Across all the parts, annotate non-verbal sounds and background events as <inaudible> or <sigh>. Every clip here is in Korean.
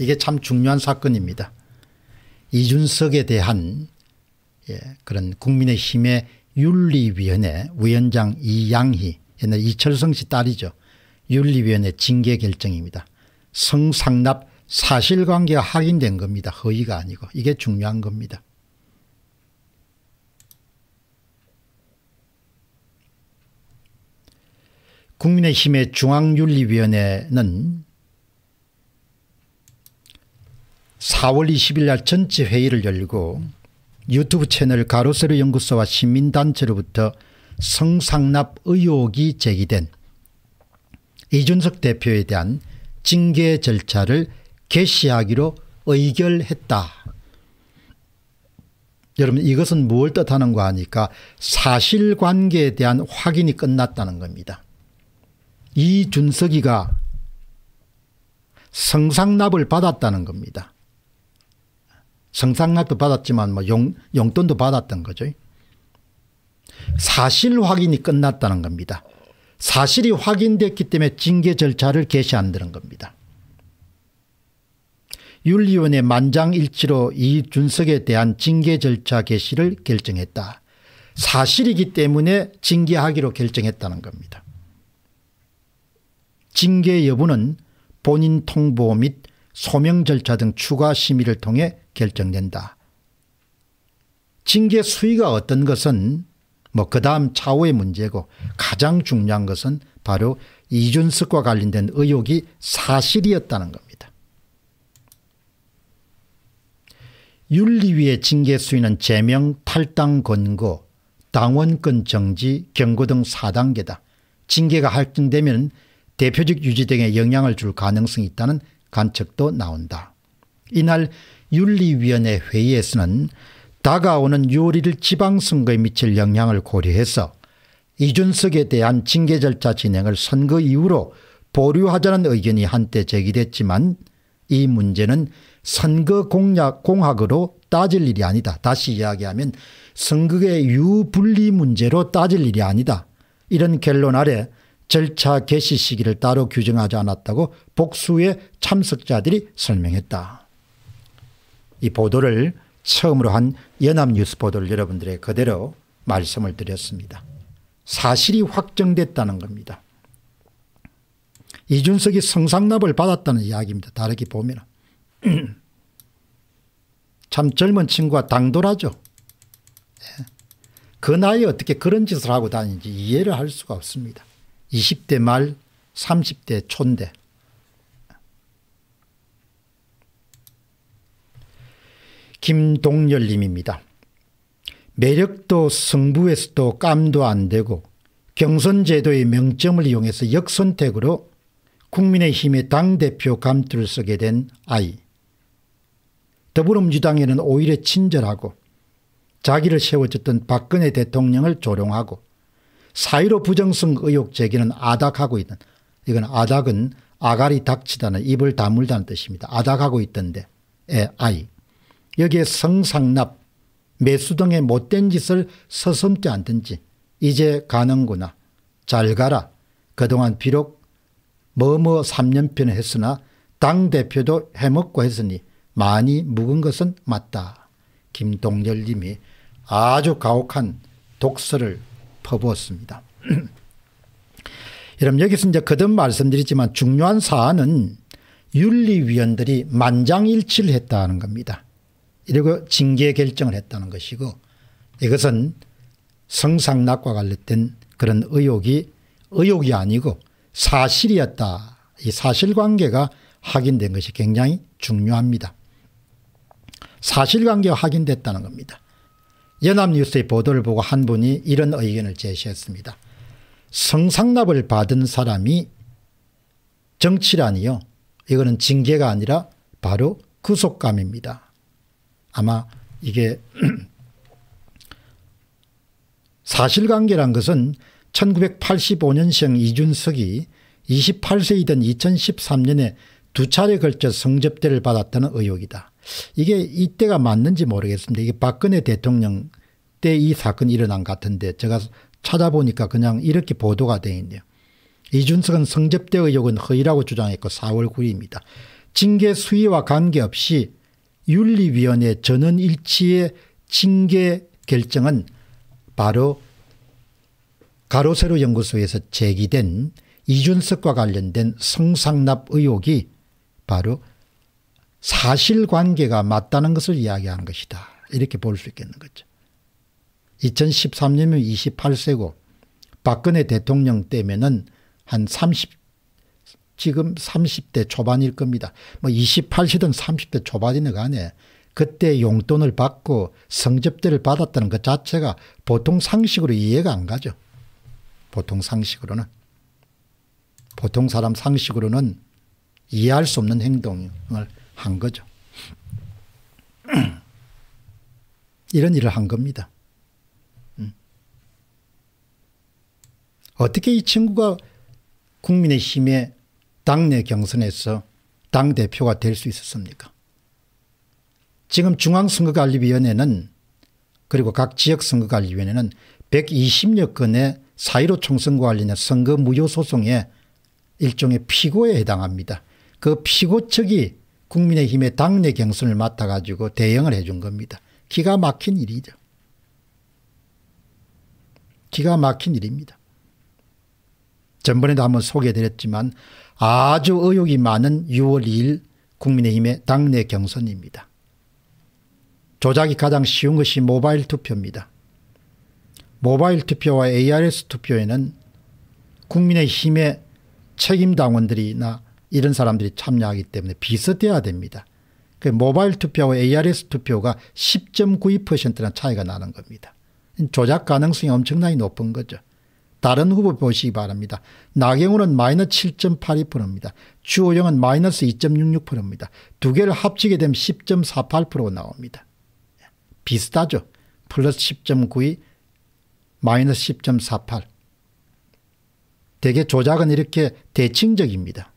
이게 참 중요한 사건입니다. 이준석에 대한 예, 그런 국민의힘의 윤리위원회 위원장 이양희 옛날 이철성 씨 딸이죠. 윤리위원회 징계 결정입니다. 성상납 사실관계가 확인된 겁니다. 허위가 아니고 이게 중요한 겁니다. 국민의힘의 중앙윤리위원회는 4월 20일 날 전체 회의를 열고 유튜브 채널 가로세로 연구소와 시민단체로부터 성상납 의혹이 제기된 이준석 대표에 대한 징계 절차를 개시하기로 의결했다. 여러분 이것은 무엇을 뜻하는가 하니까 사실관계에 대한 확인이 끝났다는 겁니다. 이준석이가 성상납을 받았다는 겁니다. 성상학도 받았지만 뭐 용, 용돈도 받았던 거죠. 사실 확인이 끝났다는 겁니다. 사실이 확인됐기 때문에 징계 절차를 개시한다는 겁니다. 윤리위원회 만장일치로 이준석에 대한 징계 절차 개시를 결정했다. 사실이기 때문에 징계하기로 결정했다는 겁니다. 징계 여부는 본인 통보 및 소명 절차 등 추가 심의를 통해 결정된다. 징계 수위가 어떤 것은 뭐그 다음 차후의 문제고 가장 중요한 것은 바로 이준석과 관련된 의혹이 사실이었다는 겁니다. 윤리위의 징계 수위는 제명, 탈당 권고, 당원권 정지, 경고 등 4단계다. 징계가 확정되면 대표직 유지 등에 영향을 줄 가능성이 있다는 관측도 나온다. 이날 윤리위원회 회의에서는 다가오는 6월 1 지방선거에 미칠 영향을 고려해서 이준석에 대한 징계 절차 진행을 선거 이후로 보류하자는 의견이 한때 제기됐지만 이 문제는 선거 공약 공학으로 따질 일이 아니다. 다시 이야기하면 선거의 유불리 문제로 따질 일이 아니다. 이런 결론 아래 절차 개시 시기를 따로 규정하지 않았다고 복수의 참석자들이 설명했다. 이 보도를 처음으로 한 연합뉴스 보도를 여러분들의 그대로 말씀을 드렸습니다. 사실이 확정됐다는 겁니다. 이준석이 성상납을 받았다는 이야기입니다. 다르게 보면. <clears throat> 참 젊은 친구가 당돌하죠. 예. 그 나이에 어떻게 그런 짓을 하고 다니는지 이해를 할 수가 없습니다. 20대 말 30대 촌대 김동열님입니다. 매력도 승부에서도 깜도 안 되고 경선제도의 명점을 이용해서 역선택으로 국민의힘의 당대표 감투를 쓰게 된 아이. 더불어민주당에는 오히려 친절하고 자기를 세워줬던 박근혜 대통령을 조롱하고 사유로 부정성 의혹 제기는 아닥하고 있는 이건 아닥은 아가리 닥치다는 입을 다물다는 뜻입니다. 아닥하고 있던데 에, 아이. 여기에 성상납 매수등의 못된 짓을 서슴지 않든지 이제 가는구나 잘 가라 그동안 비록 뭐뭐 3년편을 했으나 당대표도 해먹고 했으니 많이 묵은 것은 맞다. 김동열님이 아주 가혹한 독서를 퍼부었습니다. <clears throat> 여러분 여기서 이제 거듭 말씀드리지만 중요한 사안은 윤리위원들이 만장일치를 했다는 겁니다. 이러고 징계 결정을 했다는 것이고 이것은 성상납과 관련된 그런 의혹이 의혹이 아니고 사실이었다. 이 사실관계가 확인된 것이 굉장히 중요합니다. 사실관계가 확인됐다는 겁니다. 연합뉴스의 보도를 보고 한 분이 이런 의견을 제시했습니다. 성상납을 받은 사람이 정치라니요. 이거는 징계가 아니라 바로 구속감입니다. 아마 이게 <clears throat> 사실관계란 것은 1985년생 이준석이 28세이던 2013년에 두 차례 걸쳐 성접대를 받았다는 의혹이다. 이게 이때가 맞는지 모르겠습니다. 이게 박근혜 대통령 때 이 사건이 일어난 같은데 제가 찾아보니까 그냥 이렇게 보도가 돼 있네요. 이준석은 성접대 의혹은 허위라고 주장했고 4월 9일입니다. 징계 수위와 관계없이 윤리위원회 전원일치의 징계 결정은 바로 가로세로 연구소에서 제기된 이준석과 관련된 성상납 의혹이 바로 사실관계가 맞다는 것을 이야기하는 것이다. 이렇게 볼 수 있겠는 거죠. 2013년이면 28세고 박근혜 대통령 때면은 한 지금 30대 초반일 겁니다. 뭐 28시든 30대 초반이나 간에 그때 용돈을 받고 성접대를 받았다는 것 자체가 보통 상식으로 이해가 안 가죠. 보통 상식으로는. 보통 사람 상식으로는 이해할 수 없는 행동을 한 거죠. <clears throat> 이런 일을 한 겁니다. 음. 어떻게 이 친구가 국민의힘에 당내 경선에서 당대표가 될 수 있었습니까? 지금 중앙선거관리위원회는 그리고 각 지역선거관리위원회는 120여 건의 사1로 총선과 관련된 선거 무효 소송에 일종의 피고에 해당합니다. 그 피고 측이 국민의힘의 당내 경선을 맡아가지고 대응을 해준 겁니다. 기가 막힌 일이죠. 기가 막힌 일입니다. 전번에도 한번 소개해드렸지만 아주 의욕이 많은 6월 2일 국민의힘의 당내 경선입니다. 조작이 가장 쉬운 것이 모바일 투표입니다. 모바일 투표와 ARS 투표에는 국민의힘의 책임 당원들이나 이런 사람들이 참여하기 때문에 비슷해야 됩니다. 그 모바일 투표와 ARS 투표가 10.92%나 차이가 나는 겁니다. 조작 가능성이 엄청나게 높은 거죠. 다른 후보 보시기 바랍니다. 나경우는 마이너스 7.82%입니다. 주호영은 마이너스 2.66%입니다. 두 개를 합치게 되면 10.48% 나옵니다. 비슷하죠. 플러스 10.92, 마이너스 10.48. 대개 조작은 이렇게 대칭적입니다.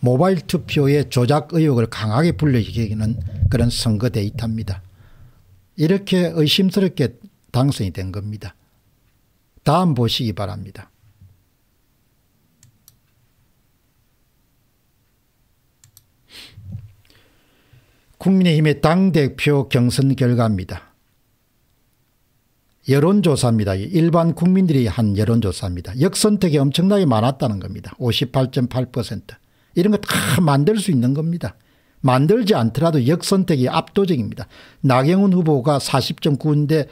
모바일 투표의 조작 의혹을 강하게 불러일으키는 그런 선거 데이터입니다. 이렇게 의심스럽게 당선이 된 겁니다. 다음 보시기 바랍니다. 국민의힘의 당대표 경선 결과입니다. 여론조사입니다. 일반 국민들이 한 여론조사입니다. 역선택이 엄청나게 많았다는 겁니다. 58.8% 이런 거 다 만들 수 있는 겁니다. 만들지 않더라도 역선택이 압도적입니다. 나경원 후보가 40.9인데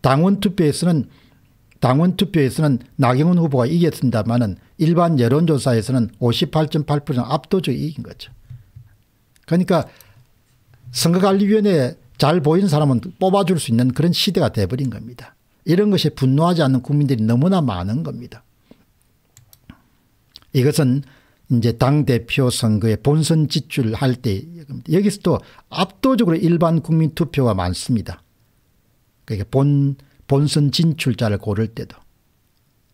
당원 투표에서는 당원 투표에서는 나경원 후보가 이겼습니다만은 일반 여론조사에서는 58.8% 압도적이 긴 거죠. 그러니까 선거관리위원회에 잘 보이는 사람은 뽑아줄 수 있는 그런 시대가 돼버린 겁니다. 이런 것이 분노하지 않는 국민들이 너무나 많은 겁니다. 이것은 이제 당대표 선거에 본선 지출할 때 여기서 또 압도적으로 일반 국민 투표가 많습니다. 그게 본, 본선 진출자를 고를 때도.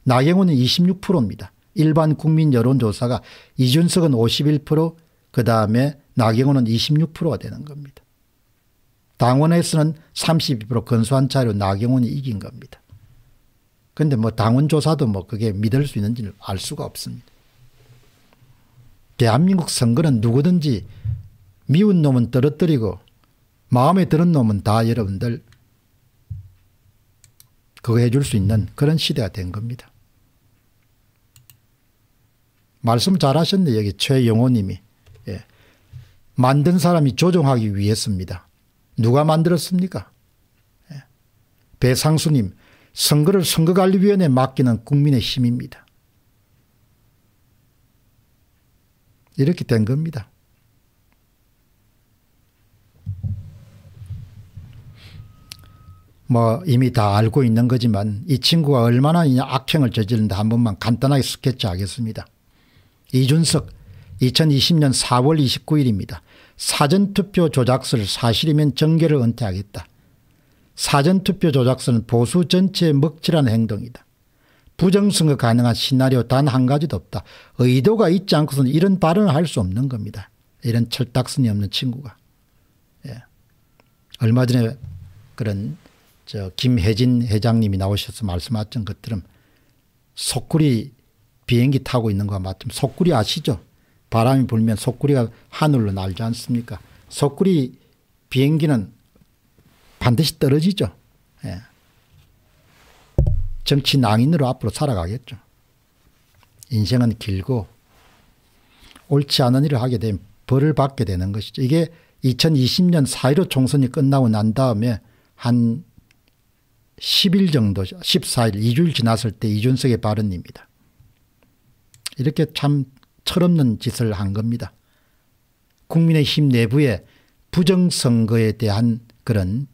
나경원은 26%입니다. 일반 국민 여론조사가 이준석은 51%, 그 다음에 나경원은 26%가 되는 겁니다. 당원에서는 32% 근소한 차이로 나경원이 이긴 겁니다. 그런데뭐 당원조사도 뭐 그게 믿을 수 있는지는 알 수가 없습니다. 대한민국 선거는 누구든지 미운 놈은 떨어뜨리고 마음에 드는 놈은 다 여러분들 그거 해줄 수 있는 그런 시대가 된 겁니다. 말씀 잘하셨네 여기 최영호님이. 예. 만든 사람이 조종하기 위해서입니다. 누가 만들었습니까? 예. 배상수님 선거를 선거관리위원회에 맡기는 국민의 힘입니다. 이렇게 된 겁니다. 뭐 이미 다 알고 있는 거지만 이 친구가 얼마나 악행을 저지른다 한 번만 간단하게 스케치 하겠습니다. 이준석 2020년 4월 29일입니다. 사전투표 조작설 사실이면 정계를 은퇴하겠다. 사전투표 조작설은 보수 전체의 먹칠한 행동이다. 부정선거 가능한 시나리오 단 한 가지도 없다. 의도가 있지 않고서는 이런 발언을 할 수 없는 겁니다. 이런 철딱선이 없는 친구가. 예. 얼마 전에 그런 저 김혜진 회장님이 나오셔서 말씀하셨던 것들은 속구리 비행기 타고 있는 거와 마침 속구리 아시죠? 바람이 불면 속구리가 하늘로 날지 않습니까? 속구리 비행기는 반드시 떨어지죠. 예. 정치 낭인으로 앞으로 살아가겠죠. 인생은 길고 옳지 않은 일을 하게 되면 벌을 받게 되는 것이죠. 이게 2020년 4.15 총선이 끝나고 난 다음에 한 10일 정도, 14일, 2주일 지났을 때 이준석의 발언입니다. 이렇게 참 철없는 짓을 한 겁니다. 국민의힘 내부에 부정선거에 대한 그런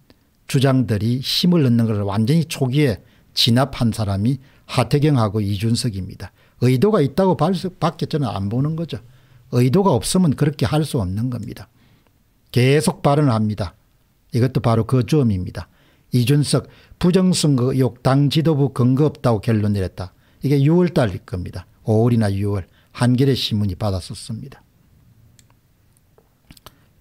주장들이 힘을 얻는 것 완전히 초기에 진압한 사람이 하태경하고 이준석입니다. 의도가 있다고 밖에 저는 안 보는 거죠. 의도가 없으면 그렇게 할 수 없는 겁니다. 계속 발언을 합니다. 이것도 바로 그 점입니다. 이준석 부정선거 의혹 당 지도부 근거 없다고 결론 내렸다. 이게 6월 달일 겁니다. 5월이나 6월 한겨레 신문이 받았었습니다.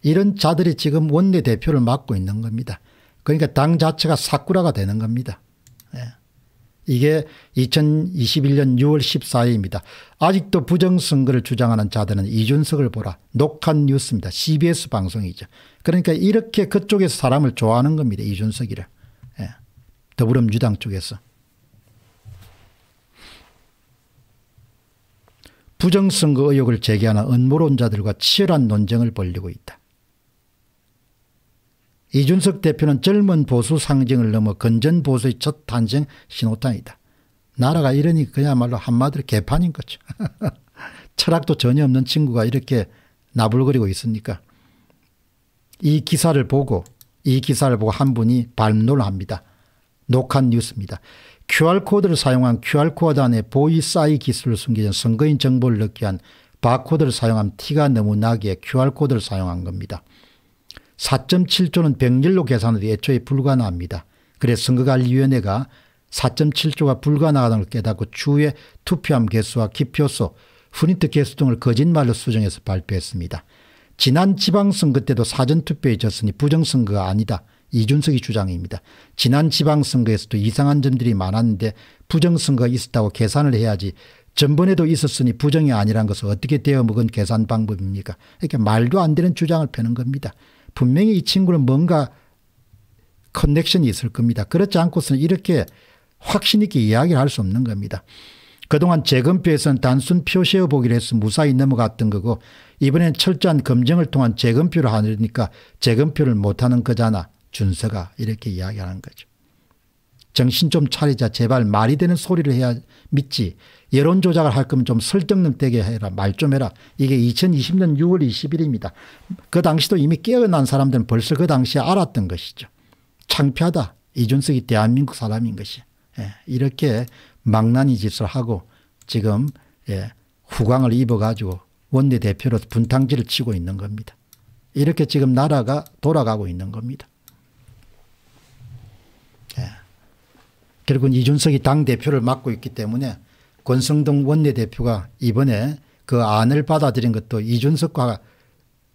이런 자들이 지금 원내대표를 맡고 있는 겁니다. 그러니까 당 자체가 사쿠라가 되는 겁니다. 예. 이게 2021년 6월 14일입니다. 아직도 부정선거를 주장하는 자들은 이준석을 보라. 녹한 뉴스입니다. CBS 방송이죠. 그러니까 이렇게 그쪽에서 사람을 좋아하는 겁니다. 이준석이를. 더불어민주당 쪽에서. 부정선거 의혹을 제기하는 음모론자들과 치열한 논쟁을 벌리고 있다. 이준석 대표는 젊은 보수 상징을 넘어 건전 보수의 첫 탄생 신호탄이다. 나라가 이러니 그야말로 한마디로 개판인 거죠. <laughs> 철학도 전혀 없는 친구가 이렇게 나불거리고 있으니까 이 기사를 보고 이 기사를 보고 한 분이 발론을 합니다. 녹한 뉴스입니다. QR코드를 사용한 QR코드 안에 보이사이 기술을 숨겨진 선거인 정보를 넣기 위한 바코드를 사용한 티가 너무 나기에 QR코드를 사용한 겁니다. 4.7조는 병렬로 계산해도 애초에 불가능합니다. 그래서 선거관리위원회가 4.7조가 불가능하다는 걸 깨닫고 추후에 투표함 개수와 기표소, 프린트 개수 등을 거짓말로 수정해서 발표했습니다. 지난 지방선거 때도 사전투표에 졌으니 부정선거가 아니다. 이준석이 주장입니다. 지난 지방선거에서도 이상한 점들이 많았는데 부정선거 있었다고 계산을 해야지 전번에도 있었으니 부정이 아니란 것을 어떻게 떼어먹은 계산 방법입니까 이렇게 말도 안 되는 주장을 펴는 겁니다. 분명히 이 친구는 뭔가 커넥션이 있을 겁니다. 그렇지 않고서는 이렇게 확신 있게 이야기를 할 수 없는 겁니다. 그동안 재검표에서는 단순 표시해 보기를 해서 무사히 넘어갔던 거고 이번엔 철저한 검증을 통한 재검표를 하니까 재검표를 못하는 거잖아. 준서가 이렇게 이야기하는 거죠. 정신 좀 차리자 제발 말이 되는 소리를 해야 믿지 여론 조작을 할 거면 좀 설득력 되게 해라 말 좀 해라 이게 2020년 6월 20일입니다. 그 당시도 이미 깨어난 사람들은 벌써 그 당시에 알았던 것이죠. 창피하다 이준석이 대한민국 사람인 것이 예, 이렇게 망나니 짓을 하고 지금 예, 후광을 입어가지고 원내대표로 분탕질을 치고 있는 겁니다. 이렇게 지금 나라가 돌아가고 있는 겁니다. 결국은 이준석이 당대표를 맡고 있기 때문에 권성동 원내대표가 이번에 그 안을 받아들인 것도 이준석과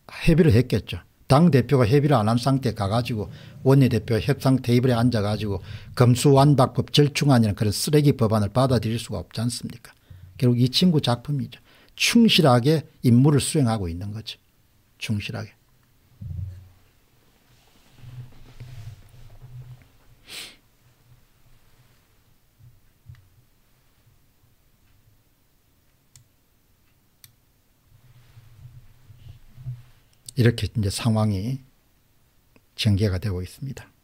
협의를 했겠죠. 당대표가 협의를 안 한 상태에 가가지고 원내대표 협상 테이블에 앉아가지고 검수완박법 절충안이라는 그런 쓰레기 법안을 받아들일 수가 없지 않습니까. 결국 이 친구 작품이죠. 충실하게 임무를 수행하고 있는 거죠. 충실하게. 이렇게 이제 상황이 전개가 되고 있습니다.